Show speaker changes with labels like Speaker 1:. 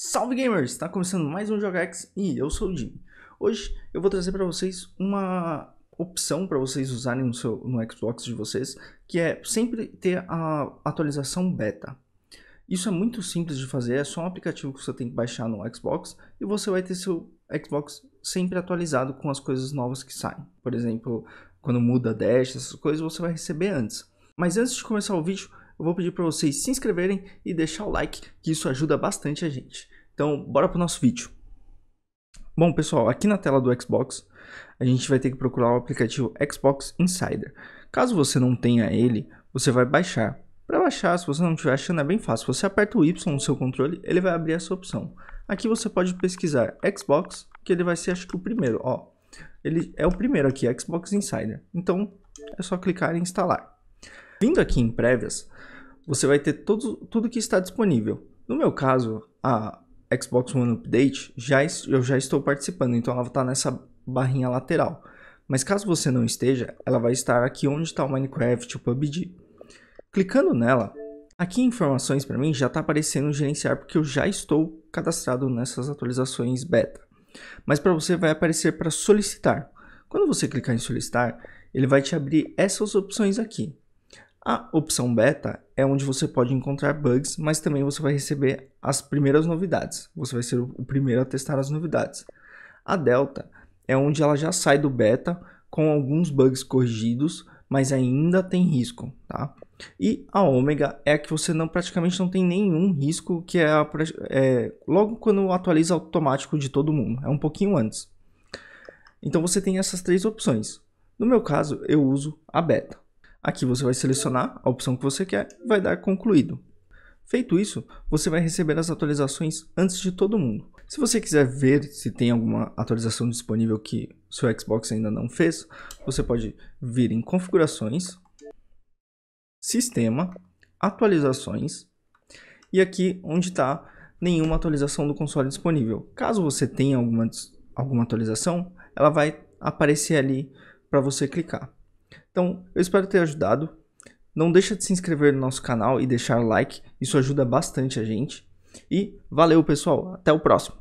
Speaker 1: Salve gamers! Está começando mais um jogax e eu sou o Jim. Hoje eu vou trazer para vocês uma opção para vocês usarem no, seu, no Xbox de vocês, que é sempre ter a atualização beta. Isso é muito simples de fazer, é só um aplicativo que você tem que baixar no Xbox e você vai ter seu Xbox sempre atualizado com as coisas novas que saem. Por exemplo, quando muda a dash, essas coisas, você vai receber antes. Mas antes de começar o vídeo, eu vou pedir para vocês se inscreverem e deixar o like, que isso ajuda bastante a gente. Então, bora para o nosso vídeo. Bom, pessoal, aqui na tela do Xbox, a gente vai ter que procurar o aplicativo Xbox Insider. Caso você não tenha ele, você vai baixar. Para baixar, se você não estiver achando, é bem fácil. Você aperta o Y no seu controle, ele vai abrir essa opção. Aqui você pode pesquisar Xbox, que ele vai ser, acho que, o primeiro. Ó, ele é o primeiro aqui, Xbox Insider. Então, é só clicar em instalar. Vindo aqui em prévias, você vai ter todo, tudo que está disponível. No meu caso, a Xbox One Update, já, eu já estou participando, então ela está nessa barrinha lateral. Mas caso você não esteja, ela vai estar aqui onde está o Minecraft, o PUBG. Clicando nela, aqui informações para mim já está aparecendo gerenciar porque eu já estou cadastrado nessas atualizações beta. Mas para você vai aparecer para solicitar. Quando você clicar em solicitar, ele vai te abrir essas opções aqui. A opção beta é onde você pode encontrar bugs, mas também você vai receber as primeiras novidades. Você vai ser o primeiro a testar as novidades. A delta é onde ela já sai do beta com alguns bugs corrigidos, mas ainda tem risco, tá? E a ômega é a que você não praticamente não tem nenhum risco, que é, a, é logo quando atualiza automático de todo mundo, é um pouquinho antes. Então você tem essas três opções. No meu caso, eu uso a beta. Aqui você vai selecionar a opção que você quer e vai dar concluído. Feito isso, você vai receber as atualizações antes de todo mundo. Se você quiser ver se tem alguma atualização disponível que seu Xbox ainda não fez, você pode vir em configurações, sistema, atualizações e aqui onde está nenhuma atualização do console disponível. Caso você tenha alguma, alguma atualização, ela vai aparecer ali para você clicar. Então, eu espero ter ajudado. Não deixa de se inscrever no nosso canal e deixar like, isso ajuda bastante a gente. E valeu, pessoal, até o próximo.